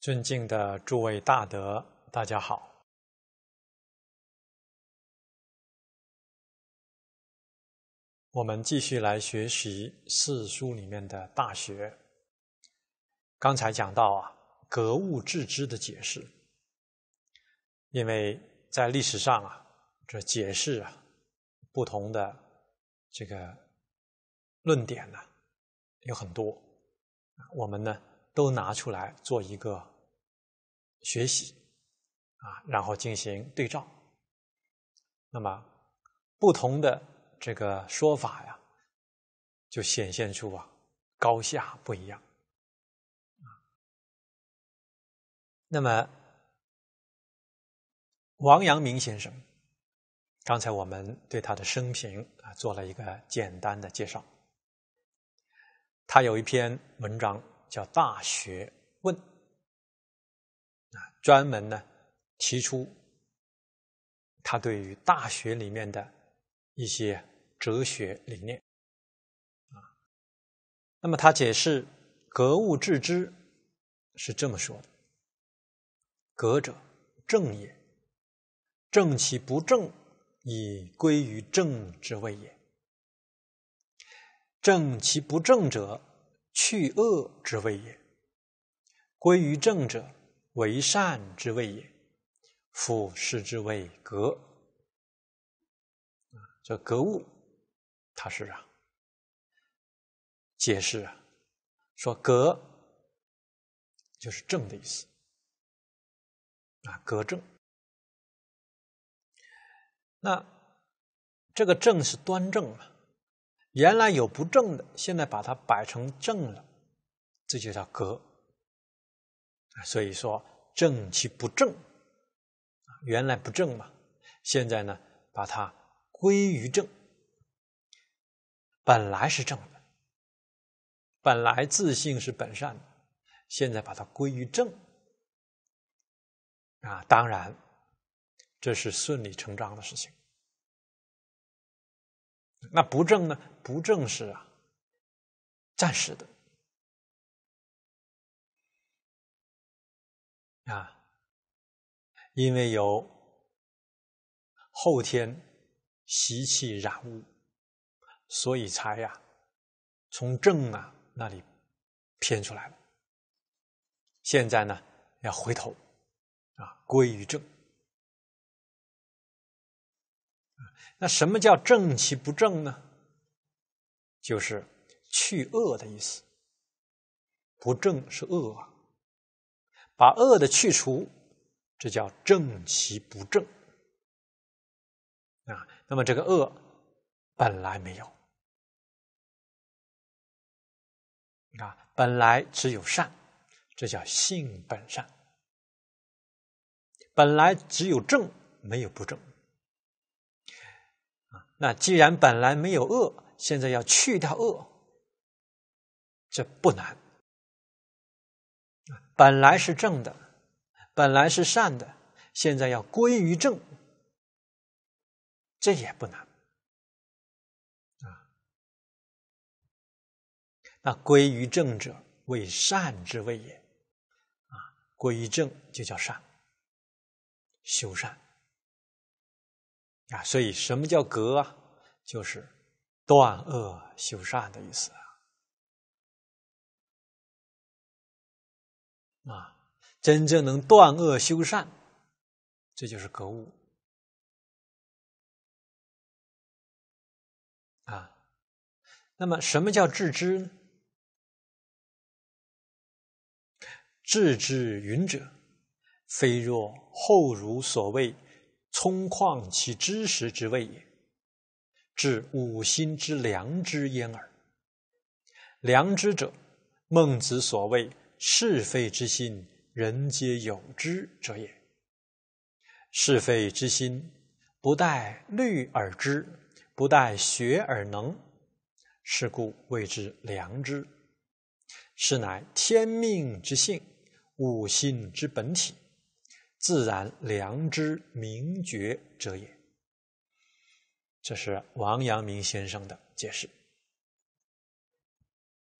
尊敬的诸位大德，大家好。我们继续来学习四书里面的《大学》。刚才讲到啊，格物致知的解释，因为在历史上啊，这解释啊，不同的这个论点呢，有很多。我们呢。都拿出来做一个学习啊，然后进行对照。那么不同的这个说法呀，就显现出啊高下不一样。那么王阳明先生，刚才我们对他的生平啊做了一个简单的介绍，他有一篇文章。叫《大学问》，啊，专门呢提出他对于大学里面的一些哲学理念，啊，那么他解释“格物致知”是这么说的：“格者，正也；正其不正，以归于正之谓也。正其不正者。”去恶之谓也，归于正者，为善之谓也。夫是之谓格这格物，他是啊，解释啊，说格就是正的意思啊，格正。那这个正是端正嘛。原来有不正的，现在把它摆成正了，这就叫格。所以说正其不正，原来不正嘛，现在呢把它归于正，本来是正的，本来自信是本善的，现在把它归于正，啊，当然这是顺理成章的事情。那不正呢？不正是啊，暂时的啊，因为有后天习气染污，所以才呀从正啊那里偏出来了。现在呢，要回头啊，归于正。那什么叫正气不正呢？就是去恶的意思，不正是恶，把恶的去除，这叫正其不正啊。那么这个恶本来没有啊，本来只有善，这叫性本善。本来只有正，没有不正啊。那既然本来没有恶。现在要去掉恶，这不难。本来是正的，本来是善的，现在要归于正，这也不难。啊，那归于正者为善之谓也。啊，归于正就叫善，修善。啊，所以什么叫格啊？就是。断恶修善的意思啊，啊，真正能断恶修善，这就是格物啊。那么，什么叫致知呢？致知云者，非若后如所谓充旷其知识之谓也。至五心之良知焉耳。良知者，孟子所谓是非之心，人皆有之者也。是非之心，不待虑而知，不待学而能，是故谓之良知。是乃天命之性，五心之本体，自然良知明觉者也。这是王阳明先生的解释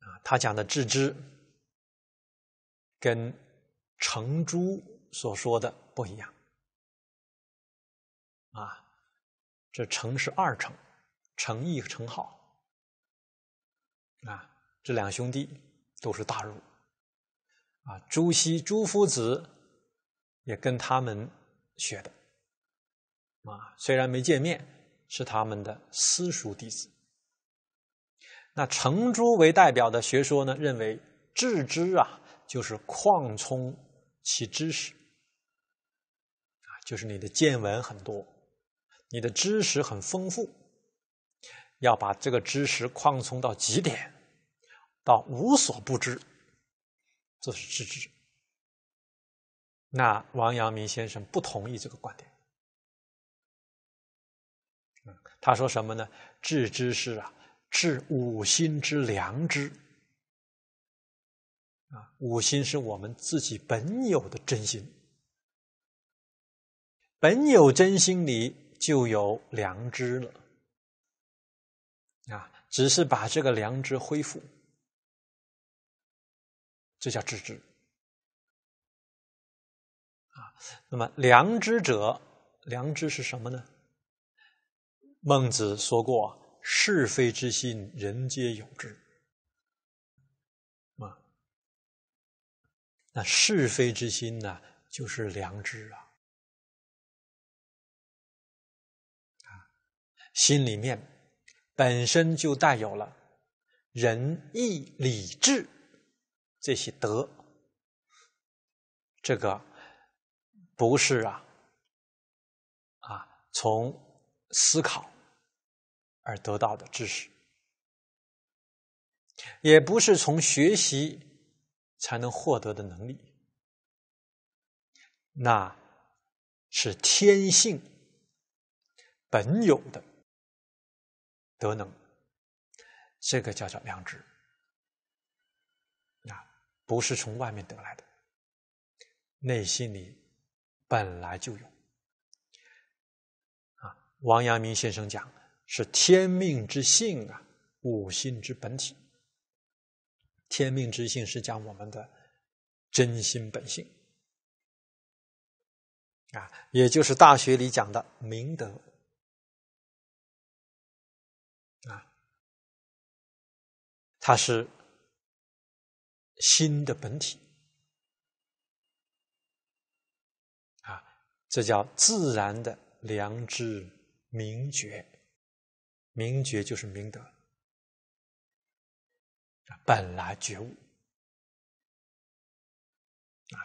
啊，他讲的致知跟程朱所说的不一样啊。这程是二程，程义、和程浩。啊，这两兄弟都是大儒啊。朱熹朱夫子也跟他们学的啊，虽然没见面。是他们的私塾弟子。那程朱为代表的学说呢，认为致知啊，就是扩充其知识，啊，就是你的见闻很多，你的知识很丰富，要把这个知识扩充到极点，到无所不知，这是致知。那王阳明先生不同意这个观点。他说什么呢？致知是啊，致五心之良知，啊，五心是我们自己本有的真心，本有真心里就有良知了，啊，只是把这个良知恢复，这叫致知，啊，那么良知者，良知是什么呢？孟子说过：“是非之心，人皆有之。”啊，那是非之心呢，就是良知啊，心里面本身就带有了仁、义、礼、智这些德，这个不是啊，啊，从。思考而得到的知识，也不是从学习才能获得的能力，那是天性本有的德能，这个叫做良知，啊，不是从外面得来的，内心里本来就有。王阳明先生讲：“是天命之性啊，五性之本体。天命之性是讲我们的真心本性啊，也就是《大学》里讲的明德啊，它是心的本体啊，这叫自然的良知。”明觉，明觉就是明德，本来觉悟，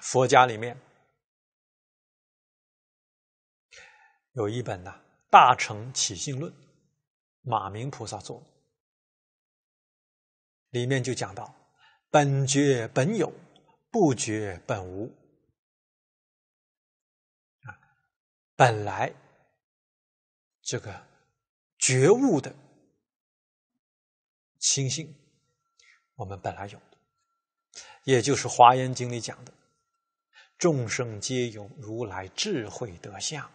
佛家里面有一本呐，《大乘起信论》，马明菩萨作，里面就讲到：本觉本有，不觉本无，本来。这个觉悟的信性，我们本来有的，也就是《华严经》里讲的：“众生皆有如来智慧德相。”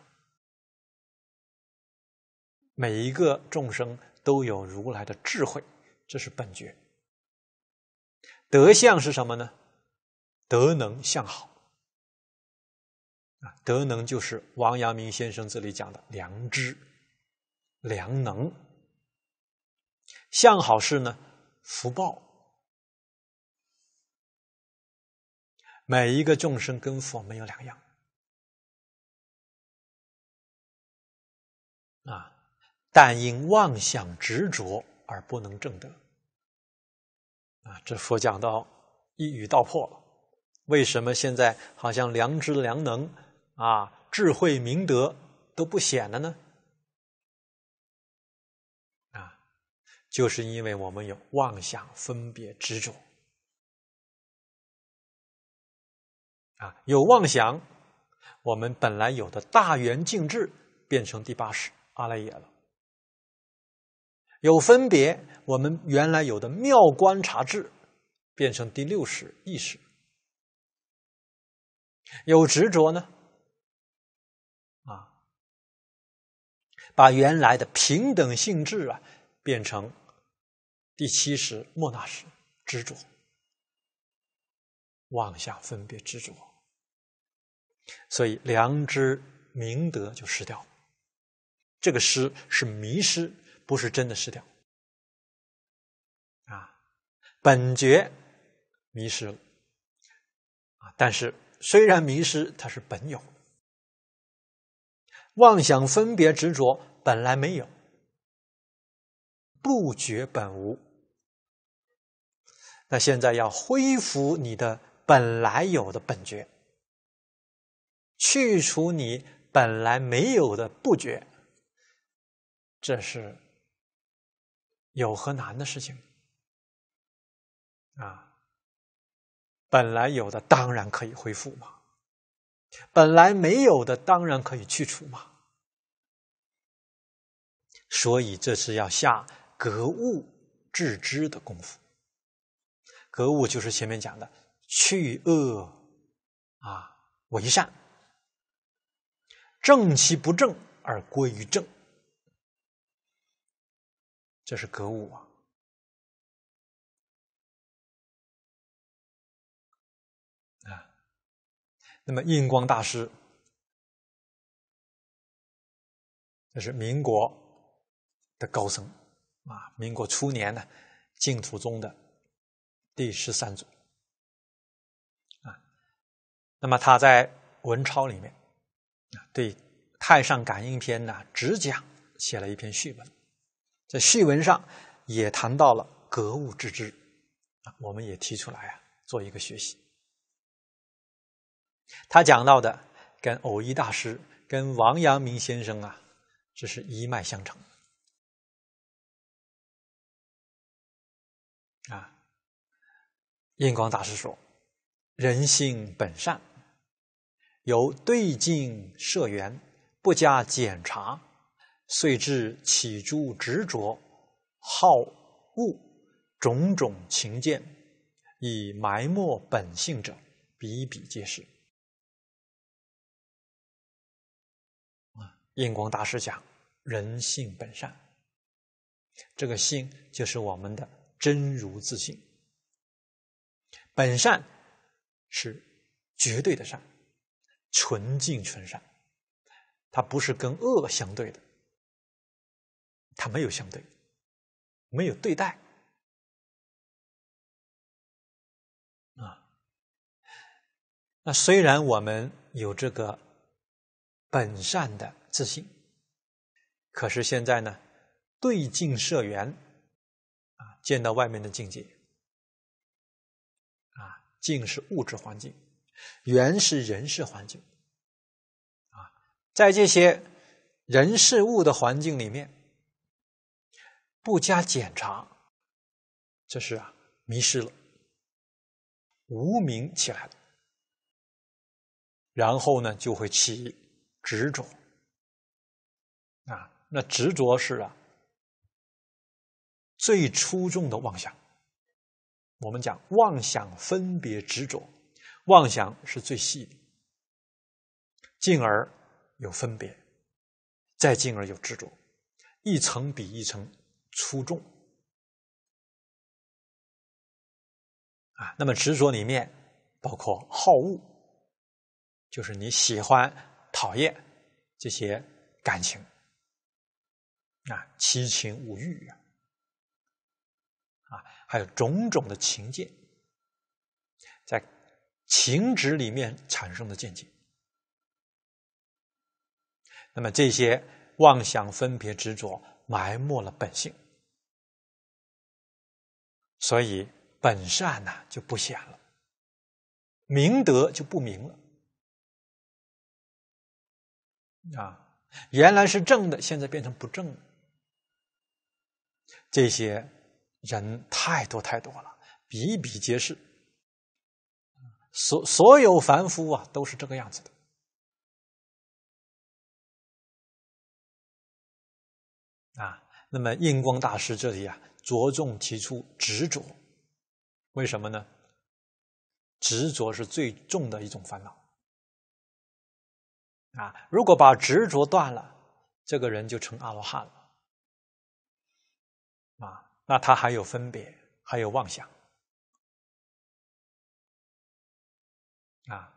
每一个众生都有如来的智慧，这是本觉。德相是什么呢？德能向好啊，德能就是王阳明先生这里讲的良知。良能向好事呢？福报。每一个众生跟佛没有两样，啊，但因妄想执着而不能正得。啊，这佛讲到一语道破了，为什么现在好像良知、良能啊、智慧、明德都不显了呢？就是因为我们有妄想、分别、执着，啊，有妄想，我们本来有的大圆净智变成第八识阿赖耶了；有分别，我们原来有的妙观察智变成第六识意识；有执着呢，啊，把原来的平等性质啊变成。第七是莫那什执着妄想分别执着，所以良知明德就失掉了。这个失是迷失，不是真的失掉啊。本觉迷失了啊，但是虽然迷失，它是本有妄想分别执着本来没有，不觉本无。那现在要恢复你的本来有的本觉，去除你本来没有的不觉，这是有何难的事情？啊，本来有的当然可以恢复嘛，本来没有的当然可以去除嘛。所以这是要下格物致知的功夫。格物就是前面讲的去恶，啊，为善，正其不正而归于正，这是格物啊。啊，那么印光大师，这是民国的高僧啊，民国初年呢，净土宗的。第十三组，啊，那么他在文钞里面啊，对《太上感应篇》呢，只讲写了一篇序文，在序文上也谈到了格物致知啊，我们也提出来啊，做一个学习。他讲到的跟偶一大师、跟王阳明先生啊，这是一脉相承。印光大师说：“人性本善，由对境摄缘，不加检查，遂至起诸执着、好恶种种情见，以埋没本性者，比比皆是。”啊，印光大师讲：“人性本善。”这个“性”就是我们的真如自性。本善是绝对的善，纯净纯善，它不是跟恶相对的，它没有相对，没有对待啊。那虽然我们有这个本善的自信，可是现在呢，对境摄缘啊，见到外面的境界。境是物质环境，缘是人事环境，啊，在这些人事物的环境里面，不加检查，这是啊，迷失了，无名起来了，然后呢，就会起执着，啊，那执着是啊，最出众的妄想。我们讲妄想、分别、执着，妄想是最细的，进而有分别，再进而有执着，一层比一层粗重。啊，那么执着里面包括好恶，就是你喜欢、讨厌这些感情，啊，七情五欲啊。还有种种的情见，在情执里面产生的见解，那么这些妄想、分别、执着，埋没了本性，所以本善呢就不显了，明德就不明了。啊，原来是正的，现在变成不正了，这些。人太多太多了，比比皆是。所所有凡夫啊，都是这个样子的。啊，那么印光大师这里啊，着重提出执着，为什么呢？执着是最重的一种烦恼。啊，如果把执着断了，这个人就成阿罗汉了。啊。那他还有分别，还有妄想，啊，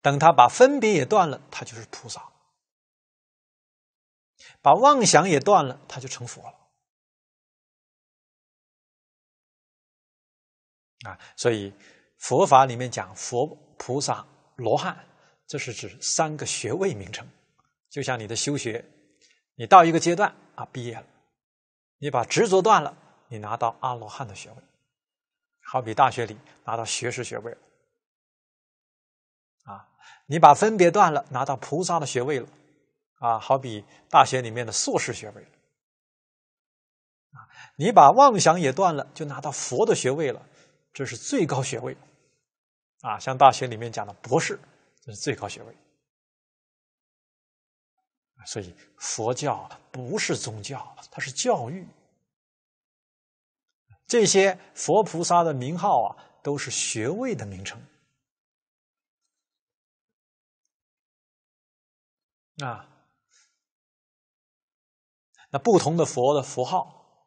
等他把分别也断了，他就是菩萨；把妄想也断了，他就成佛了。啊，所以佛法里面讲佛、菩萨、罗汉，这是指三个学位名称。就像你的修学，你到一个阶段啊，毕业了。你把执着断了，你拿到阿罗汉的学位，好比大学里拿到学士学位了。啊，你把分别断了，拿到菩萨的学位了，啊，好比大学里面的硕士学位了。啊，你把妄想也断了，就拿到佛的学位了，这是最高学位，啊，像大学里面讲的博士，这是最高学位。所以，佛教不是宗教，它是教育。这些佛菩萨的名号啊，都是学位的名称。啊，那不同的佛的符号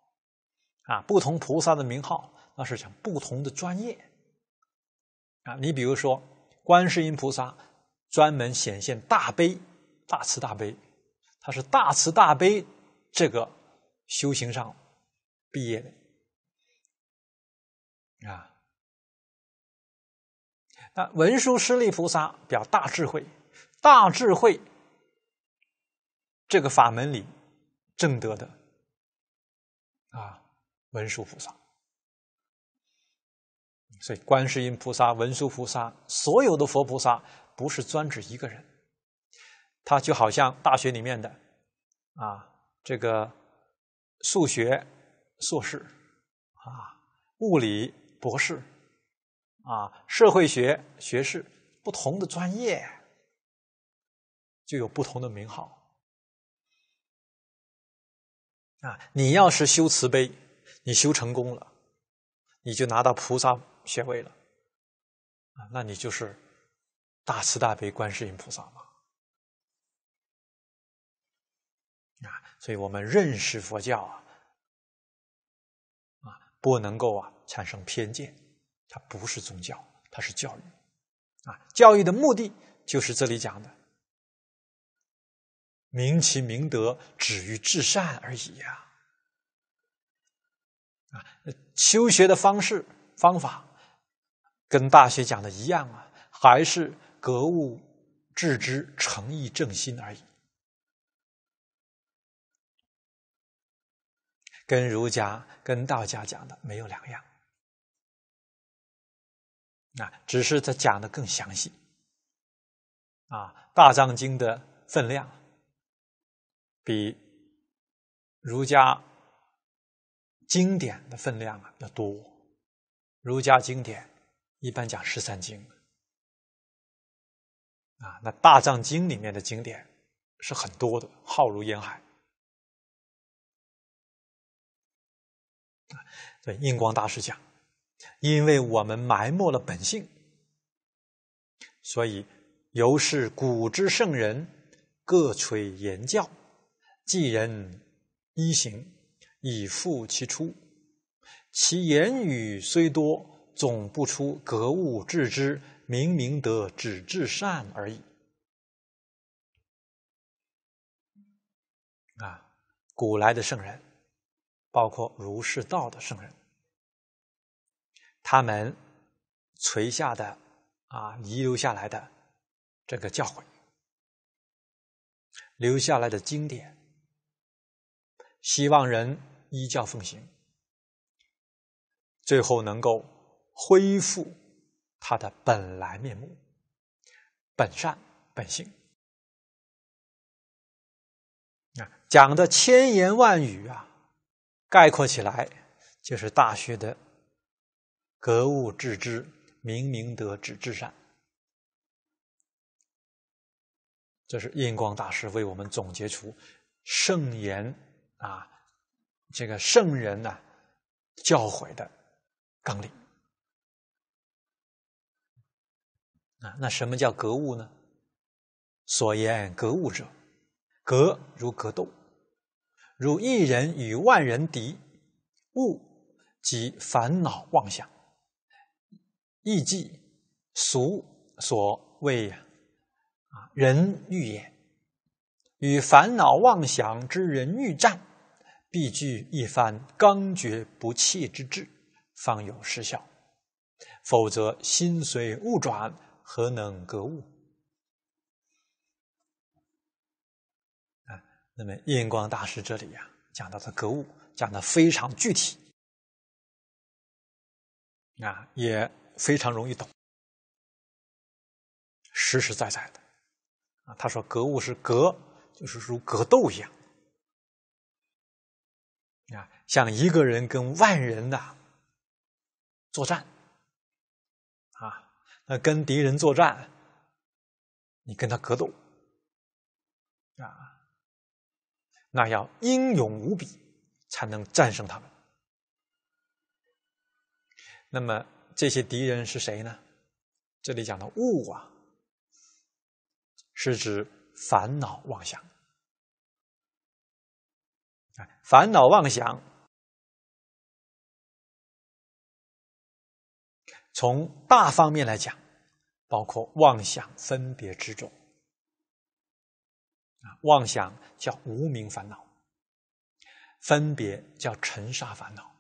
啊，不同菩萨的名号，那是讲不同的专业。啊，你比如说，观世音菩萨专门显现大悲，大慈大悲。他是大慈大悲这个修行上毕业的啊。那文殊师利菩萨表大智慧，大智慧这个法门里正得的啊文殊菩萨，所以观世音菩萨、文殊菩萨，所有的佛菩萨不是专指一个人。他就好像大学里面的啊，这个数学硕士啊，物理博士啊，社会学学士，不同的专业就有不同的名号啊。你要是修慈悲，你修成功了，你就拿到菩萨学位了啊，那你就是大慈大悲观世音菩萨嘛。所以我们认识佛教啊，啊不能够啊产生偏见，它不是宗教，它是教育，啊教育的目的就是这里讲的，明其明德，止于至善而已啊，啊修学的方式方法，跟大学讲的一样啊，还是格物致知，诚意正心而已。跟儒家、跟道家讲的没有两样，啊，只是他讲的更详细，啊，大藏经的分量比儒家经典的分量啊要多，儒家经典一般讲十三经，啊，那大藏经里面的经典是很多的，浩如烟海。本印光大师讲，因为我们埋没了本性，所以由是古之圣人各垂言教，继人一行以复其初。其言语虽多，总不出格物致知、明明德、止至善而已。啊，古来的圣人，包括儒释道的圣人。他们垂下的啊，遗留下来的这个教诲，留下来的经典，希望人依教奉行，最后能够恢复他的本来面目、本善本性。啊，讲的千言万语啊，概括起来就是《大学》的。格物致知，明明德，止至善。这是印光大师为我们总结出圣言啊，这个圣人呢教诲的纲领啊。那什么叫格物呢？所言格物者，格如格斗，如一人与万人敌，物即烦恼妄想。意即俗所谓“啊人欲也”，与烦恼妄想之人欲战，必具一番刚决不弃之志，方有实效；否则心随物转，何能格物？啊，那么印光大师这里呀，讲到的格物讲的非常具体，啊也。非常容易懂，实实在在的啊！他说：“格物是格，就是如格斗一样啊，像一个人跟万人的作战啊，那跟敌人作战，你跟他格斗啊，那要英勇无比才能战胜他们。”那么。这些敌人是谁呢？这里讲的“物”啊，是指烦恼妄想。烦恼妄想，从大方面来讲，包括妄想、分别、执着。妄想叫无名烦恼，分别叫尘沙烦恼，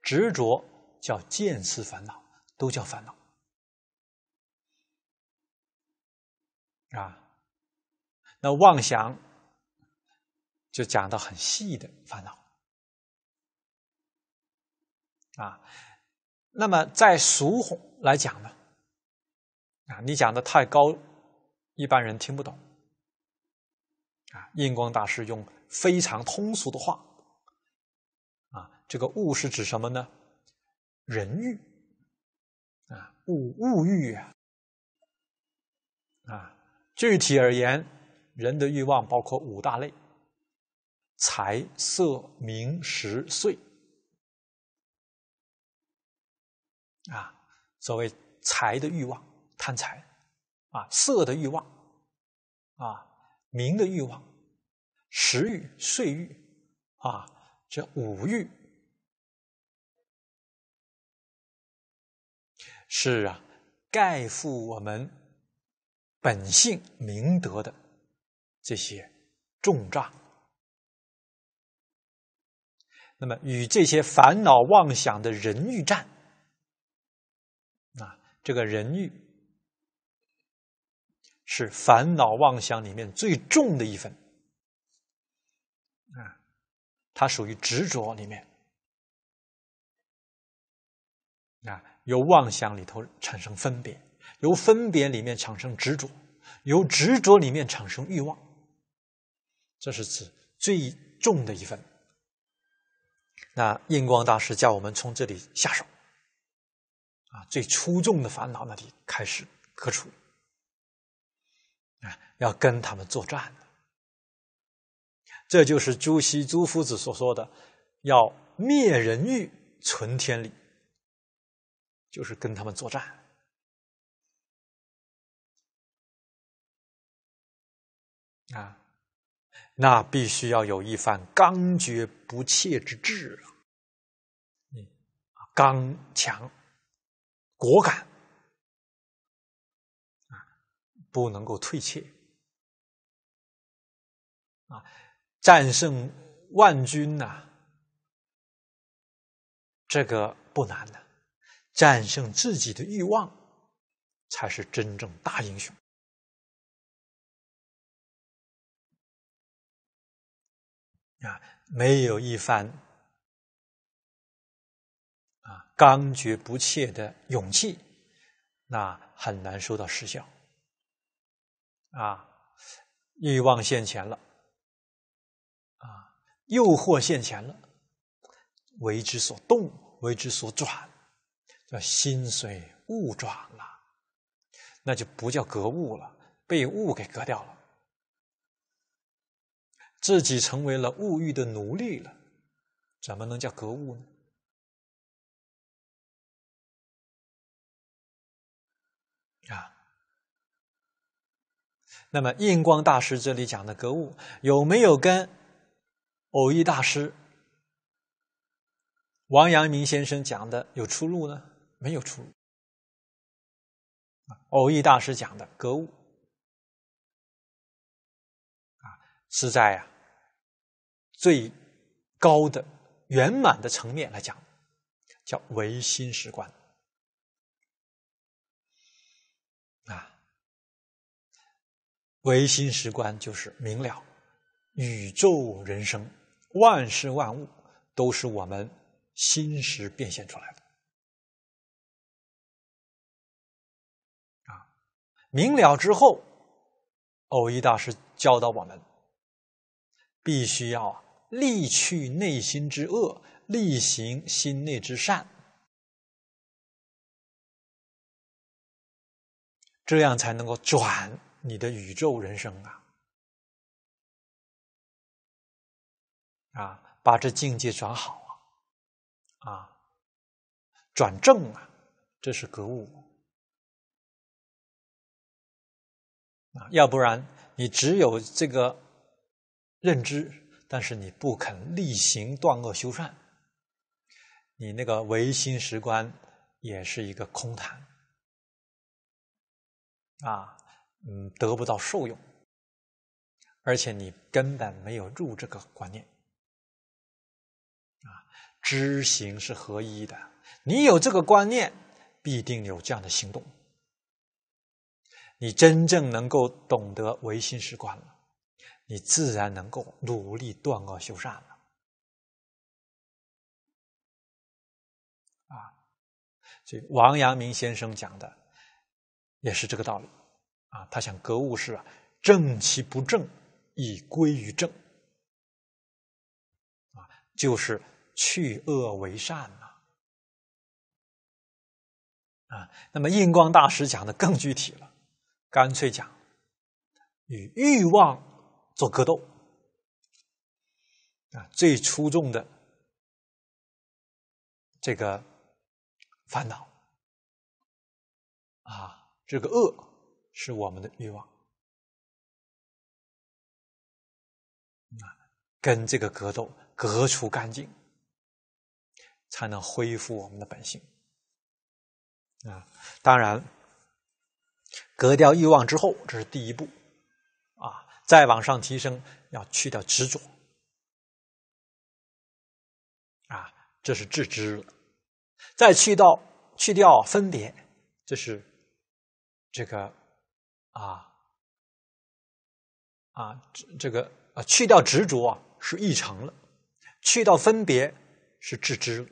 执着。叫见思烦恼，都叫烦恼啊。那妄想就讲到很细的烦恼啊。那么在俗来讲呢，啊，你讲的太高，一般人听不懂啊。印光大师用非常通俗的话啊，这个悟是指什么呢？人欲啊，物物欲啊，啊，具体而言，人的欲望包括五大类：财、色、名、食、睡。啊，所谓财的欲望，贪财；啊，色的欲望；啊，名的欲望；食欲、睡欲，啊，这五欲。是啊，盖覆我们本性明德的这些重障。那么，与这些烦恼妄想的人欲战啊，这个人欲是烦恼妄想里面最重的一份，啊，它属于执着里面啊。由妄想里头产生分别，由分别里面产生执着，由执着里面产生欲望。这是指最重的一份。那印光大师叫我们从这里下手，啊，最出众的烦恼那里开始割除，啊，要跟他们作战。这就是朱熹、朱夫子所说的，要灭人欲，存天理。就是跟他们作战啊，那必须要有一番刚决不怯之志啊，刚强、果敢啊，不能够退怯啊，战胜万军呐，这个不难的。战胜自己的欲望，才是真正大英雄。啊，没有一番啊刚决不怯的勇气，那很难收到实效。啊，欲望现前了，啊，诱惑现前了，为之所动，为之所转。要心随物转了，那就不叫格物了，被物给格掉了，自己成为了物欲的奴隶了，怎么能叫格物呢？啊？那么印光大师这里讲的格物有没有跟偶遇大师、王阳明先生讲的有出入呢？没有出路。偶义大师讲的格物啊，是在啊最高的圆满的层面来讲，叫唯心实观。啊，唯心实观就是明了宇宙、人生、万事万物都是我们心识变现出来的。明了之后，偶一大师教导我们，必须要力去内心之恶，力行心内之善，这样才能够转你的宇宙人生啊！啊，把这境界转好啊！啊，转正啊！这是格物。啊，要不然你只有这个认知，但是你不肯力行断恶修善，你那个唯心实观也是一个空谈，啊，嗯，得不到受用，而且你根本没有入这个观念，啊，知行是合一的，你有这个观念，必定有这样的行动。你真正能够懂得唯心是观了，你自然能够努力断恶修善了。啊，这王阳明先生讲的也是这个道理啊。他想格物是啊，正其不正以归于正啊，就是去恶为善呐。啊，那么印光大师讲的更具体了。干脆讲，与欲望做格斗，啊，最出众的这个烦恼，啊，这个恶是我们的欲望，啊，跟这个格斗，格除干净，才能恢复我们的本性，啊，当然。得掉欲望之后，这是第一步，啊，再往上提升，要去掉执着，啊，这是自知了，再去到去掉分别，这是这个啊啊，这这个啊，去掉执着啊是意成了，去掉分别是自知了，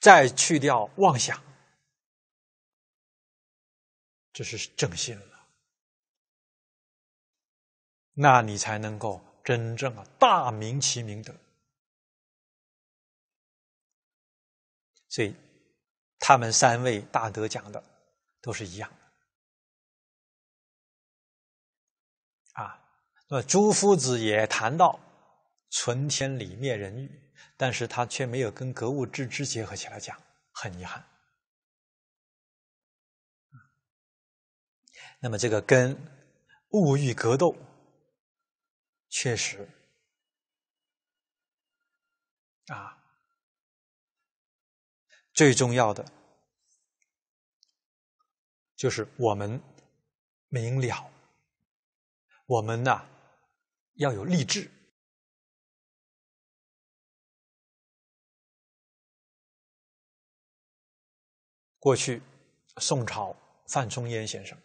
再去掉妄想。这是正信了，那你才能够真正啊大明其明德。所以，他们三位大德讲的都是一样啊，那朱夫子也谈到存天理灭人欲，但是他却没有跟格物致知结合起来讲，很遗憾。那么，这个跟物欲格斗，确实啊，最重要的就是我们明了，我们呢要有励志。过去宋朝范仲淹先生。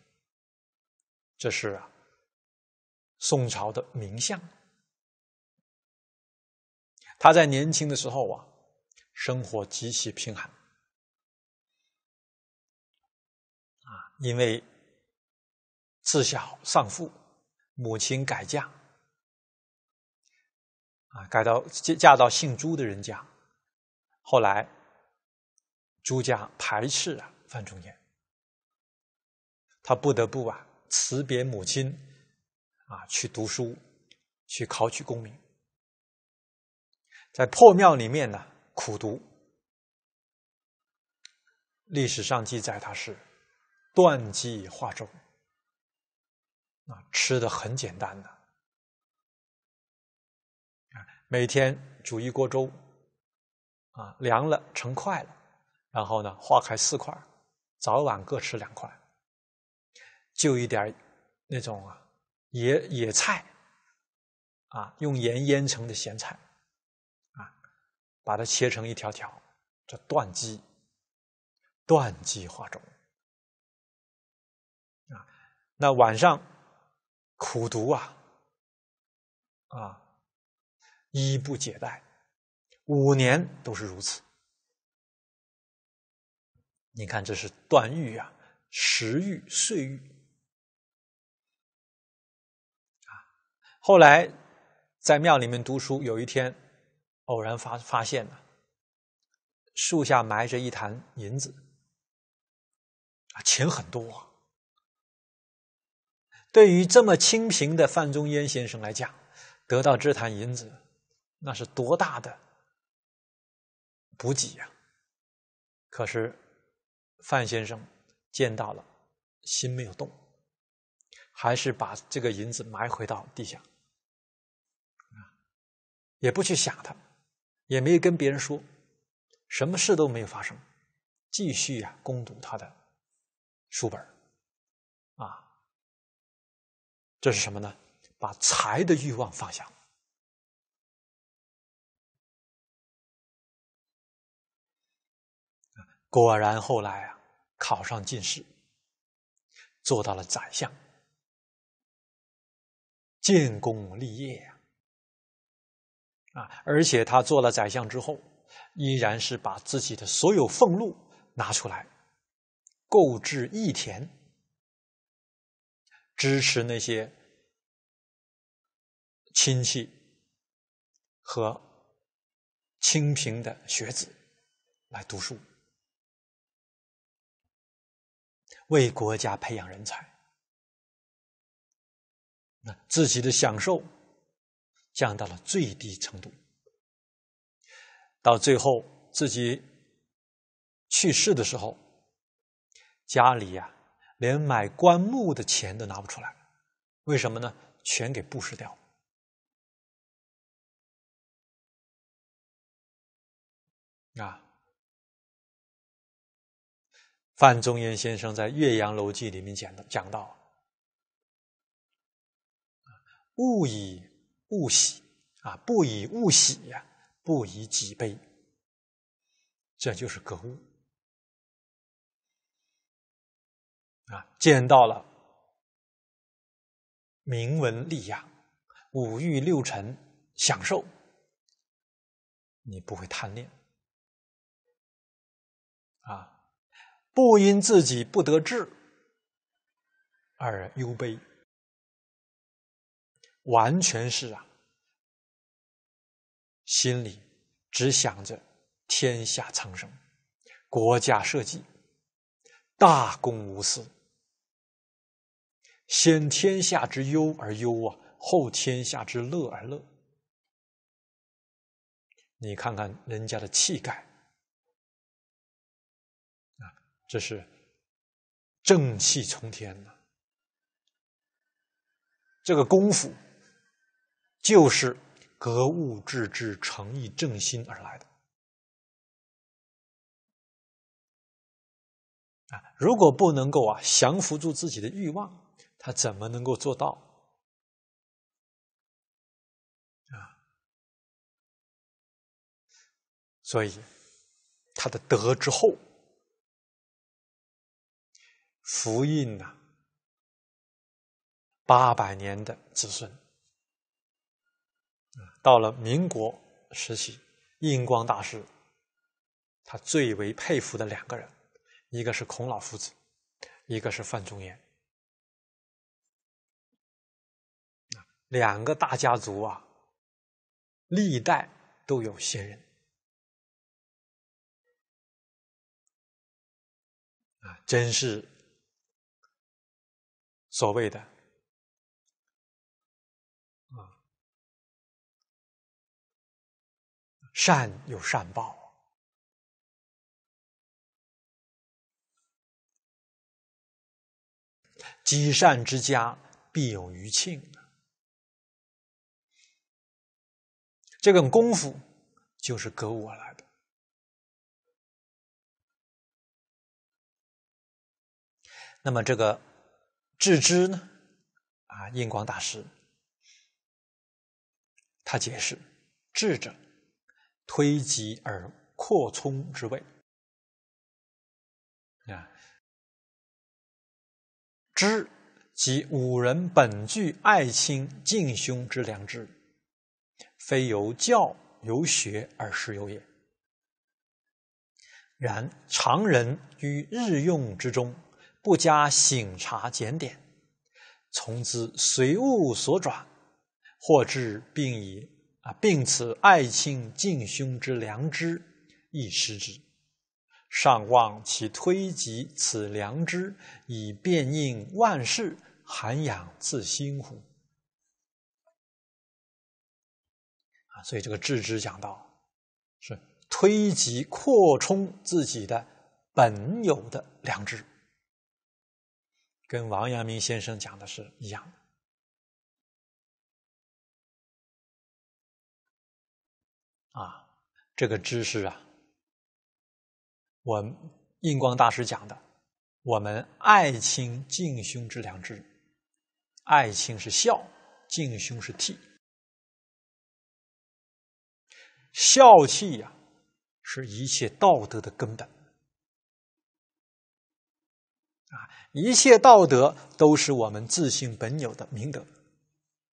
这是啊，宋朝的名相。他在年轻的时候啊，生活极其贫寒，啊，因为自小丧父，母亲改嫁，啊，改到嫁嫁到姓朱的人家，后来朱家排斥啊范仲淹，他不得不啊。辞别母亲，啊，去读书，去考取功名，在破庙里面呢苦读。历史上记载他是断齑化粥，啊，吃的很简单的，每天煮一锅粥，啊，凉了成块了，然后呢化开四块，早晚各吃两块。就一点，那种啊，野野菜，啊，用盐腌成的咸菜，啊，把它切成一条条，叫断鸡断鸡化粥，啊，那晚上苦读啊，啊，衣不解带，五年都是如此。你看，这是断欲啊，食欲、睡欲。后来，在庙里面读书，有一天偶然发发现了树下埋着一坛银子，啊，钱很多。对于这么清贫的范仲淹先生来讲，得到这坛银子，那是多大的补给呀！可是范先生见到了，心没有动，还是把这个银子埋回到地下。也不去想他，也没有跟别人说，什么事都没有发生，继续啊攻读他的书本啊，这是什么呢？把财的欲望放下果然后来啊，考上进士，做到了宰相，建功立业呀。啊，而且他做了宰相之后，依然是把自己的所有俸禄拿出来，购置义田，支持那些亲戚和清贫的学子来读书，为国家培养人才。那自己的享受。降到了最低程度，到最后自己去世的时候，家里呀连买棺木的钱都拿不出来，为什么呢？全给布施掉啊，范仲淹先生在《岳阳楼记》里面讲到，讲到，物以。勿喜啊！不以物喜呀，不以己悲，这就是格物啊！见到了名文利雅，五欲六尘享受，你不会贪恋啊！不因自己不得志而忧悲。完全是啊，心里只想着天下苍生、国家社稷，大公无私，先天下之忧而忧啊，后天下之乐而乐。你看看人家的气概啊，这是正气冲天呐！这个功夫。就是格物致知、诚意正心而来的啊！如果不能够啊，降服住自己的欲望，他怎么能够做到啊？所以，他的德之后，福音呐。八百年的子孙。到了民国时期，印光大师他最为佩服的两个人，一个是孔老夫子，一个是范仲淹。两个大家族啊，历代都有仙人啊，真是所谓的。善有善报，积善之家必有余庆。这个功夫就是给我的。那么这个智知呢？啊，印光大师他解释智者。推及而扩充之谓。啊，知即吾人本具爱亲敬兄之良知，非由教由学而时有也。然常人于日用之中，不加省察检点，从之随物所转，或致病矣。啊，并此爱卿敬兄之良知亦失之，上望其推及此良知，以便应万事，涵养自心乎？啊，所以这个致知讲到，是推及扩充自己的本有的良知，跟王阳明先生讲的是一样的。这个知识啊，我印光大师讲的，我们爱亲敬兄之良知，爱亲是孝，敬兄是悌，孝悌呀是一切道德的根本啊，一切道德都是我们自性本有的明德，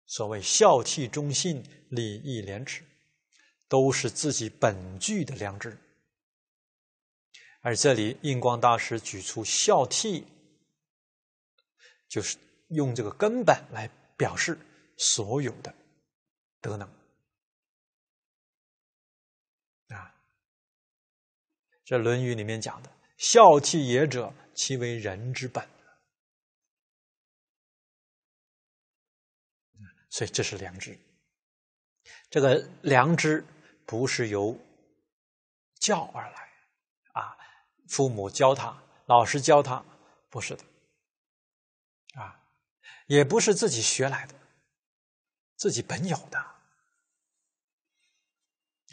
所谓孝悌忠信礼义廉耻。都是自己本具的良知，而这里印光大师举出孝悌，就是用这个根本来表示所有的德能啊。这《论语》里面讲的“孝悌也者，其为人之本”，所以这是良知。这个良知。不是由教而来，啊，父母教他，老师教他，不是的，啊，也不是自己学来的，自己本有的，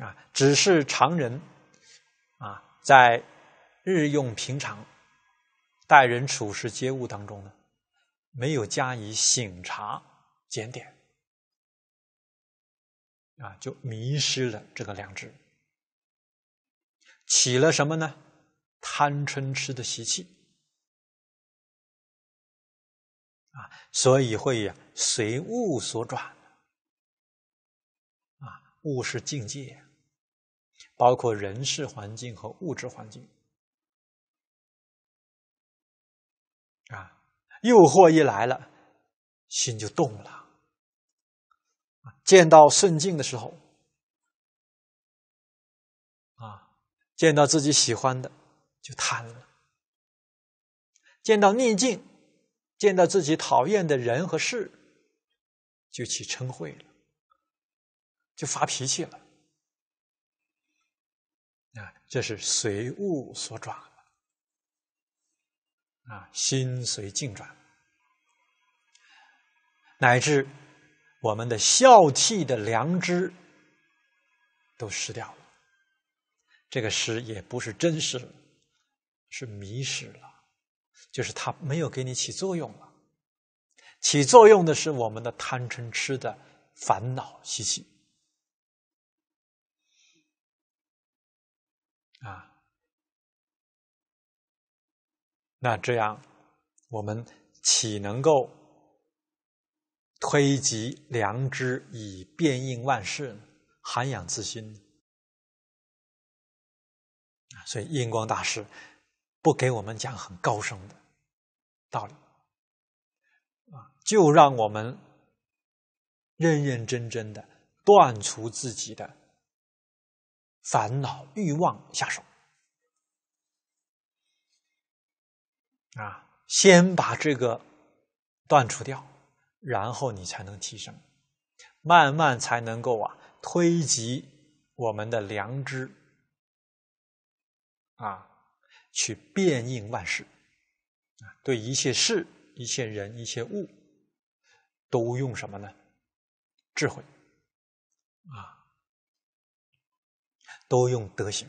啊，只是常人，啊，在日用平常、待人处事、接物当中呢，没有加以醒察检点。啊，就迷失了这个良知，起了什么呢？贪嗔痴的习气啊，所以会呀随物所转啊，物是境界，包括人事环境和物质环境啊，诱惑一来了，心就动了。见到顺境的时候，啊，见到自己喜欢的就贪了；见到逆境，见到自己讨厌的人和事，就去嗔恚了，就发脾气了。啊，这是随物所转，啊，心随境转，乃至。我们的孝悌的良知都失掉了，这个失也不是真失了，是迷失了，就是它没有给你起作用了。起作用的是我们的贪嗔痴的烦恼习气啊。那这样，我们岂能够？推及良知以变应万事，涵养自心。啊，所以印光大师不给我们讲很高深的道理，啊，就让我们认认真真的断除自己的烦恼欲望下手。啊，先把这个断除掉。然后你才能提升，慢慢才能够啊，推及我们的良知，啊，去变应万事，啊，对一切事、一切人、一切物，都用什么呢？智慧，啊，都用德行，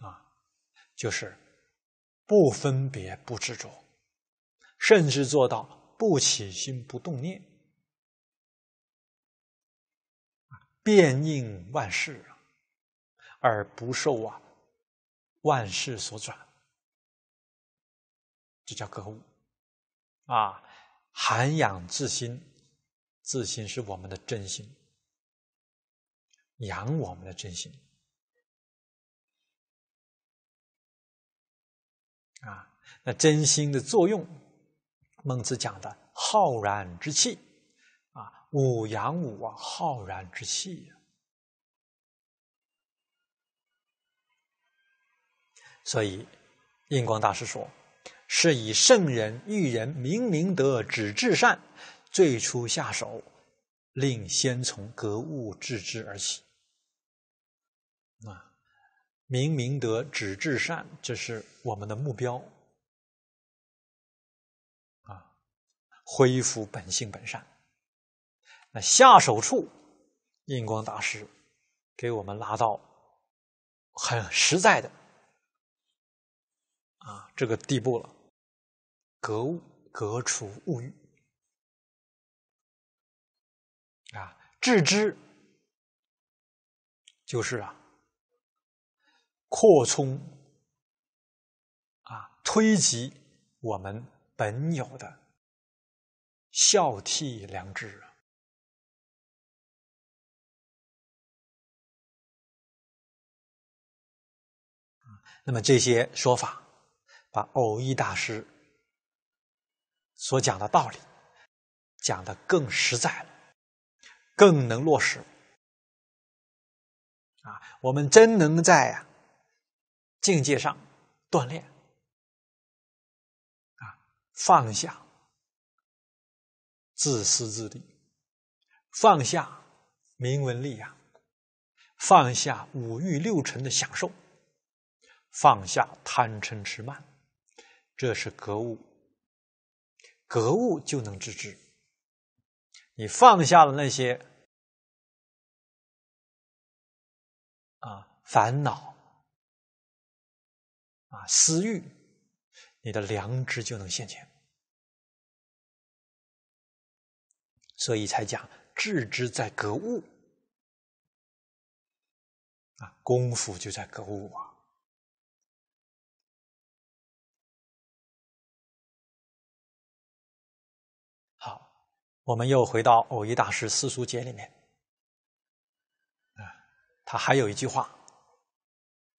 啊，就是不分别、不执着。甚至做到不起心不动念，变应万事啊，而不受啊万事所转，这叫格物，啊，涵养自心，自心是我们的真心，养我们的真心，啊，那真心的作用。孟子讲的浩然之气，啊，五阳五啊，浩然之气。所以印光大师说：“是以圣人育人，明明德，止至善，最初下手，令先从格物致知而起。”啊，明明德，止至善，这是我们的目标。恢复本性本善，那下手处，印光大师给我们拉到很实在的啊这个地步了。格物，格除物欲，啊，致知就是啊，扩充啊，推及我们本有的。孝悌良知啊，那么这些说法，把偶一大师所讲的道理讲的更实在了，更能落实。啊，我们真能在啊境界上锻炼啊，放下。自私自利，放下名闻利呀，放下五欲六尘的享受，放下贪嗔痴慢，这是格物。格物就能致知。你放下了那些啊烦恼啊私欲，你的良知就能现前。所以才讲“致之在格物”，啊，功夫就在格物啊。好，我们又回到偶一大师《四书节里面啊，他还有一句话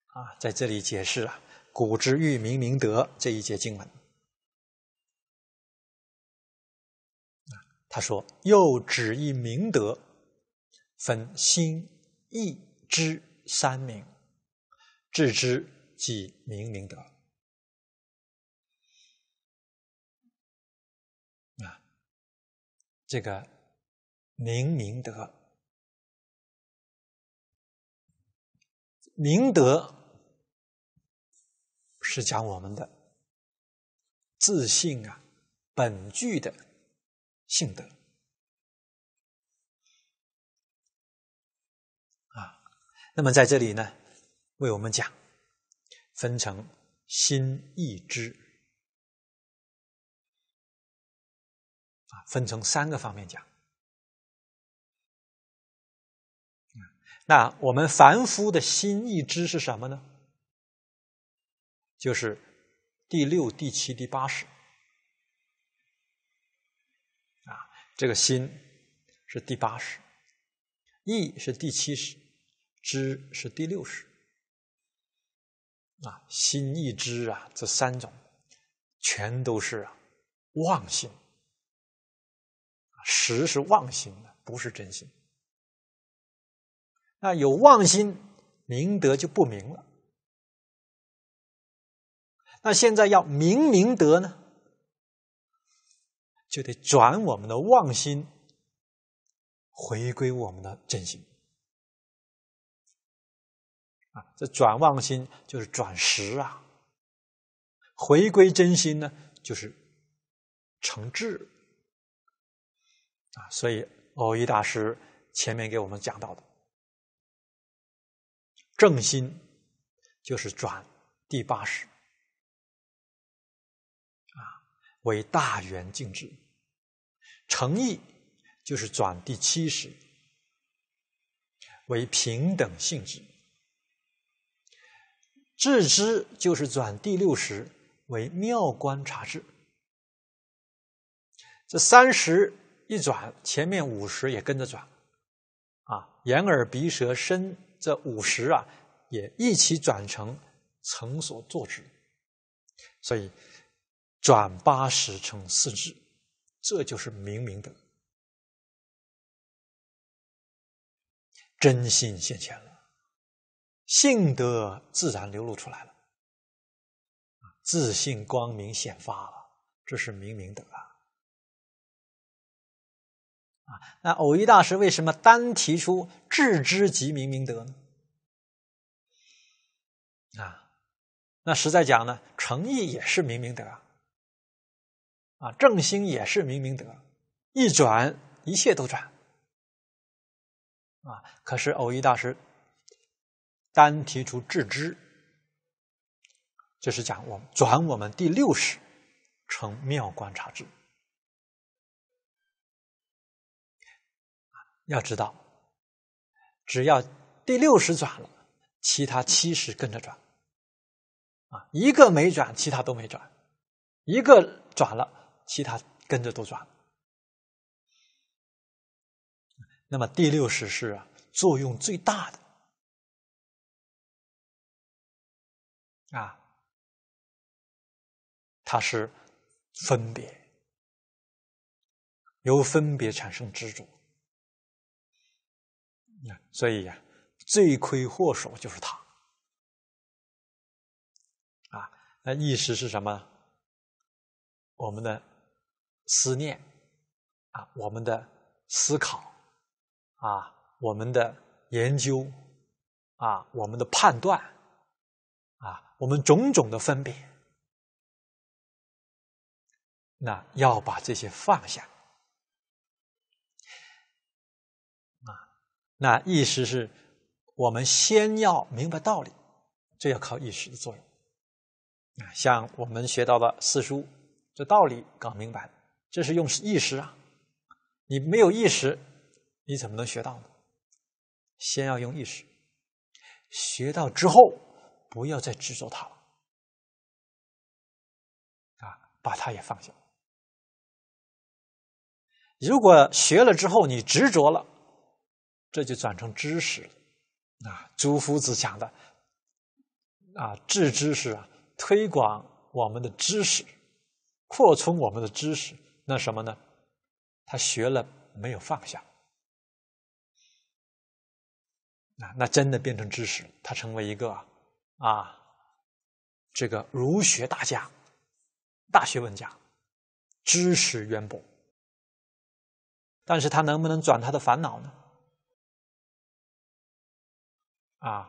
啊，在这里解释了“古之欲明明德”这一节经文。他说：“又指一明德，分心、意、知三明，致知即明明德。”啊，这个明明德，明德是讲我们的自信啊，本具的。性德啊，那么在这里呢，为我们讲，分成心、意、知啊，分成三个方面讲。那我们凡夫的心、意、知是什么呢？就是第六、第七、第八识。这个心是第八识，意是第七识，知是第六识。啊，心、意、知啊，这三种全都是啊妄心，实是妄心，不是真心。那有妄心，明德就不明了。那现在要明明德呢？就得转我们的妄心，回归我们的真心。啊，这转妄心就是转识啊，回归真心呢，就是成智。啊，所以欧一大师前面给我们讲到的正心，就是转第八识。为大圆净智，诚意就是转第七识为平等性质；智知就是转第六识为妙观察智。这三十一转，前面五十也跟着转，啊，眼耳鼻舌身这五十啊，也一起转成成所作之，所以。转八十成四十，这就是明明德。真心现前了，性德自然流露出来了，自信光明显发了，这是明明德啊。啊，那偶一大师为什么单提出致知即明明德呢？啊，那实在讲呢，诚意也是明明德啊。啊，正心也是明明德，一转一切都转。啊，可是偶一大师单提出智知，就是讲我们转我们第六识成妙观察智。要知道，只要第六识转了，其他七识跟着转。啊，一个没转，其他都没转；一个转了。其他跟着都转，那么第六识是啊，作用最大的啊，它是分别，由分别产生执着，所以呀，罪魁祸首就是它啊。那意识是什么？我们的。思念，啊，我们的思考，啊，我们的研究，啊，我们的判断，啊，我们种种的分别，那要把这些放下，啊，那意识是我们先要明白道理，这要靠意识的作用，啊，像我们学到的四书，这道理搞明白了。这是用意识啊！你没有意识，你怎么能学到呢？先要用意识，学到之后不要再执着它了，啊，把它也放下。如果学了之后你执着了，这就转成知识了。啊，朱夫子讲的啊，治知识啊，推广我们的知识，扩充我们的知识。那什么呢？他学了没有放下？那那真的变成知识，他成为一个啊，这个儒学大家、大学问家，知识渊博。但是他能不能转他的烦恼呢？啊，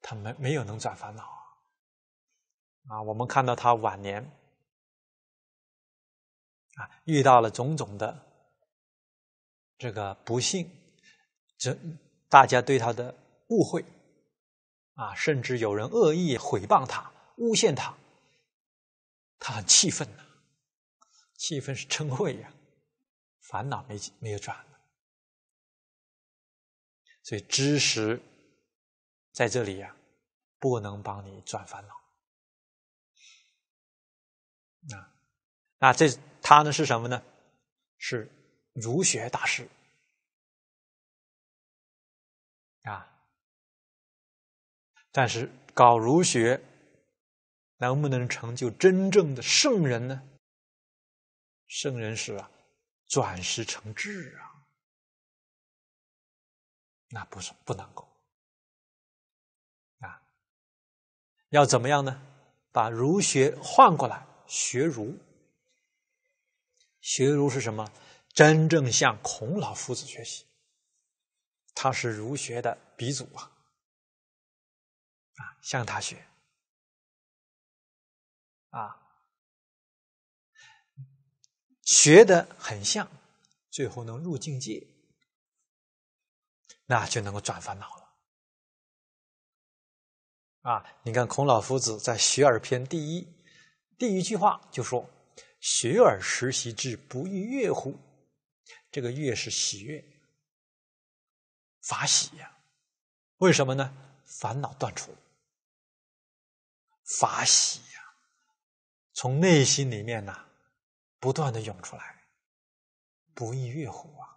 他没没有能转烦恼啊！啊，我们看到他晚年。啊，遇到了种种的这个不幸，这大家对他的误会啊，甚至有人恶意诽谤他、诬陷他，他很气愤呐，气愤是嗔恚呀，烦恼没没有转，所以知识在这里呀，不能帮你转烦恼。啊那这。他呢是什么呢？是儒学大师啊。但是搞儒学能不能成就真正的圣人呢？圣人是啊，转世成智啊，那不是不能够啊。要怎么样呢？把儒学换过来学儒。学儒是什么？真正向孔老夫子学习，他是儒学的鼻祖啊！啊，向他学，啊，学的很像，最后能入境界，那就能够转烦恼了。啊，你看孔老夫子在《学而》篇第一第一句话就说。学而时习之，不亦说乎？这个“悦”是喜悦、法喜呀。为什么呢？烦恼断除，法喜呀，从内心里面呐，不断的涌出来，不亦说乎啊？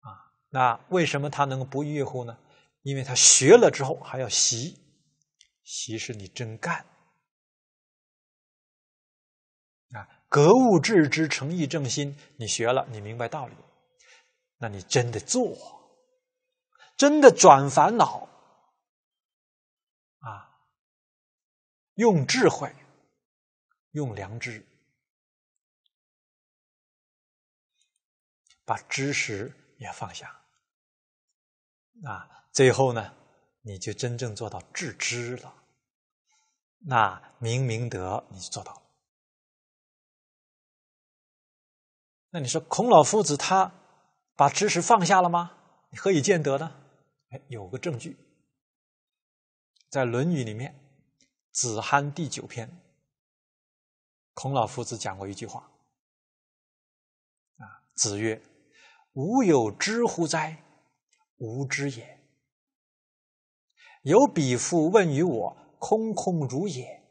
啊，那为什么他能够不亦说乎呢？因为他学了之后还要习，习是你真干。格物致知，诚意正心。你学了，你明白道理，那你真的做，真的转烦恼，啊，用智慧，用良知，把知识也放下，啊，最后呢，你就真正做到致知了，那明明德，你就做到了。那你说孔老夫子他把知识放下了吗？何以见得呢？哎，有个证据，在《论语》里面，《子罕》第九篇，孔老夫子讲过一句话啊：“子曰，吾有知乎哉？无知也。有鄙夫问于我，空空如也。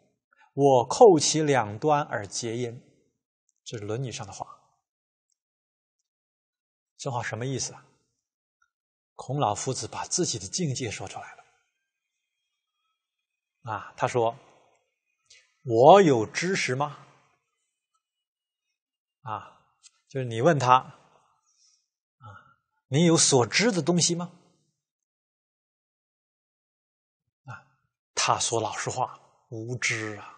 我叩其两端而结焉。”这是《论语》上的话。这话什么意思啊？孔老夫子把自己的境界说出来了。啊，他说：“我有知识吗？”啊，就是你问他，啊，你有所知的东西吗？啊，他说老实话，无知啊。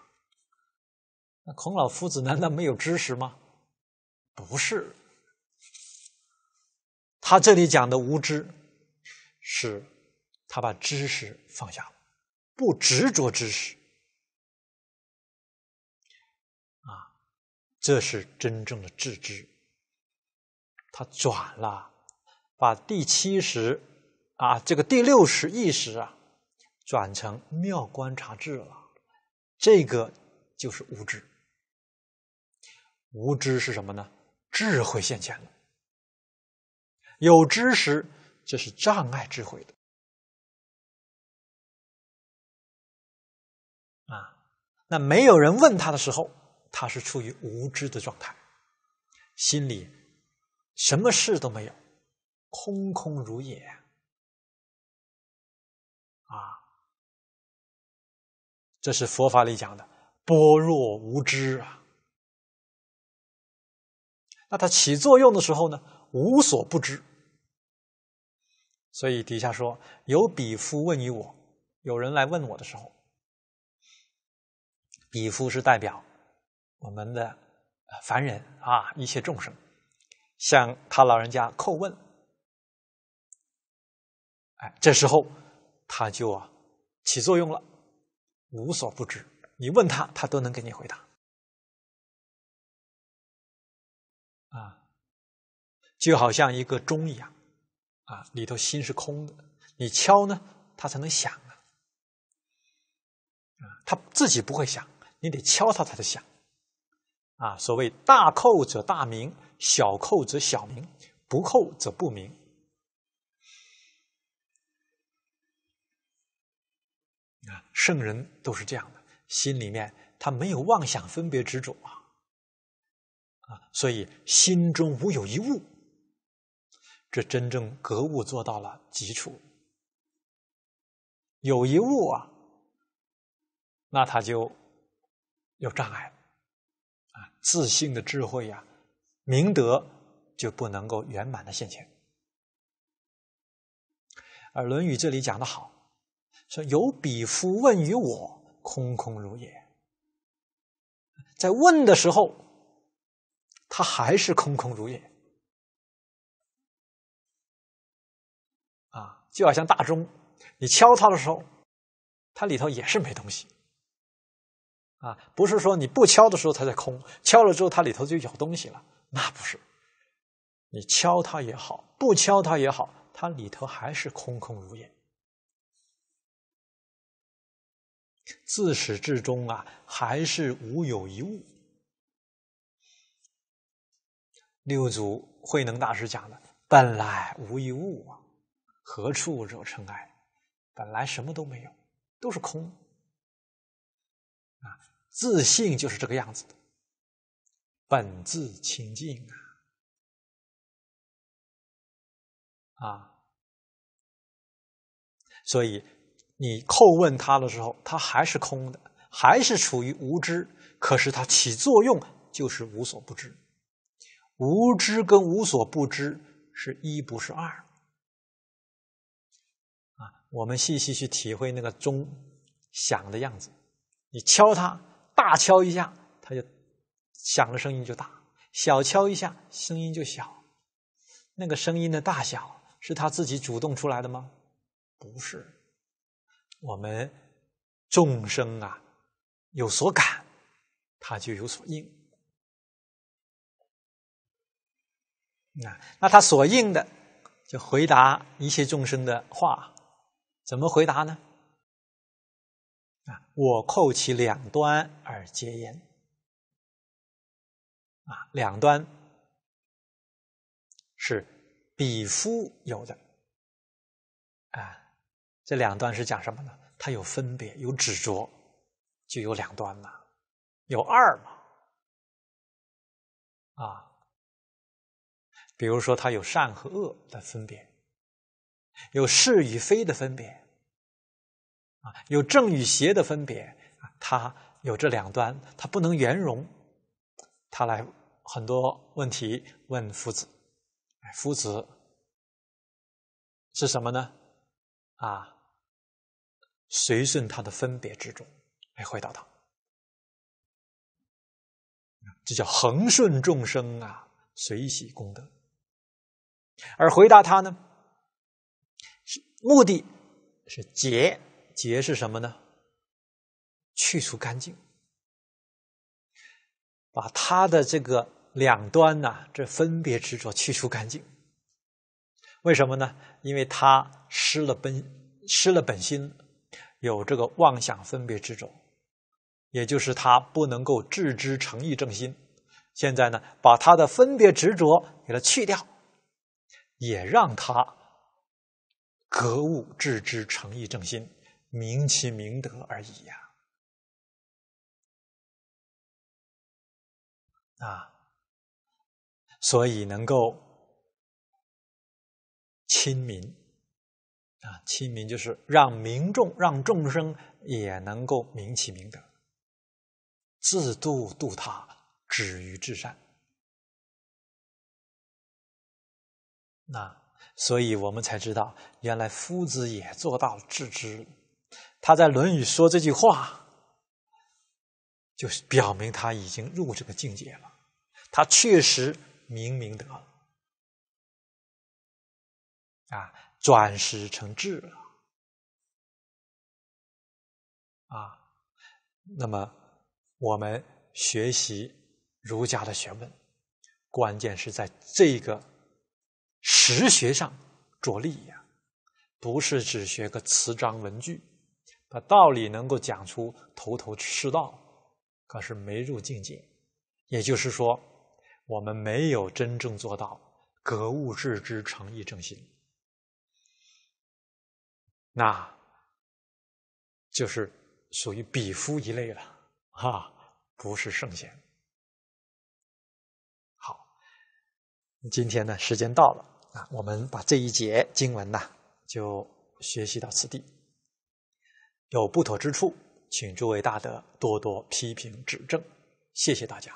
那孔老夫子难道没有知识吗？不是。他这里讲的无知，是，他把知识放下了，不执着知识，啊，这是真正的自知。他转了，把第七识，啊，这个第六识意识啊，转成妙观察智了，这个就是无知。无知是什么呢？智慧现前了。有知识就是障碍智慧的啊！那没有人问他的时候，他是处于无知的状态，心里什么事都没有，空空如也啊！这是佛法里讲的“般若无知”啊。那他起作用的时候呢，无所不知。所以底下说：“有比夫问于我，有人来问我的时候，比夫是代表我们的凡人啊，一切众生，向他老人家叩问。哎，这时候他就啊起作用了，无所不知，你问他，他都能给你回答。啊，就好像一个钟一样。”啊，里头心是空的，你敲呢，它才能响啊，它自己不会响，你得敲它，它才响。啊，所谓大叩则大鸣，小叩则小鸣，不叩则不明。啊，圣人都是这样的，心里面他没有妄想、分别、执着啊。啊，所以心中无有一物。这真正格物做到了极处，有一物啊，那它就有障碍了啊！自信的智慧呀，明德就不能够圆满的现前。而《论语》这里讲的好，说有比夫问于我，空空如也。在问的时候，他还是空空如也。就好像大钟，你敲它的时候，它里头也是没东西啊！不是说你不敲的时候它在空，敲了之后它里头就有东西了，那不是。你敲它也好，不敲它也好，它里头还是空空如也，自始至终啊，还是无有一物。六祖慧能大师讲的：“本来无一物啊。”何处惹尘埃？本来什么都没有，都是空。啊，自信就是这个样子的，本质清净啊！啊，所以你叩问他的时候，他还是空的，还是处于无知。可是他起作用就是无所不知。无知跟无所不知是一，不是二。我们细细去体会那个钟响的样子。你敲它，大敲一下，它就响的声音就大；小敲一下，声音就小。那个声音的大小是他自己主动出来的吗？不是。我们众生啊，有所感，他就有所应。那那他所应的，就回答一切众生的话。怎么回答呢？啊，我扣其两端而结焉。啊，两端是彼夫有的。啊，这两端是讲什么呢？它有分别，有执着，就有两端了，有二嘛。啊，比如说它有善和恶的分别。有是与非的分别啊，有正与邪的分别啊，它有这两端，它不能圆融。他来很多问题问夫子，哎，夫子是什么呢？啊，随顺他的分别之中，来回答他，这叫恒顺众生啊，随喜功德。而回答他呢？目的是截截是什么呢？去除干净，把它的这个两端呢，这分别执着去除干净。为什么呢？因为他失了本失了本心，有这个妄想分别执着，也就是他不能够置之诚意正心。现在呢，把他的分别执着给他去掉，也让他。格物致知，诚意正心，明其明德而已呀！啊，所以能够亲民啊，亲民就是让民众、让众生也能够明其明德，自度度他，止于至善。那。所以我们才知道，原来夫子也做到了致知。他在《论语》说这句话，就是表明他已经入这个境界了。他确实明明德了，啊，转识成智了，啊，那么我们学习儒家的学问，关键是在这个。实学上着力呀，不是只学个词章文句，把道理能够讲出头头是道，可是没入境界，也就是说，我们没有真正做到格物致知、诚意正心，那就是属于比夫一类了，哈，不是圣贤。好，今天呢，时间到了。啊，我们把这一节经文呐，就学习到此地。有不妥之处，请诸位大德多多批评指正。谢谢大家。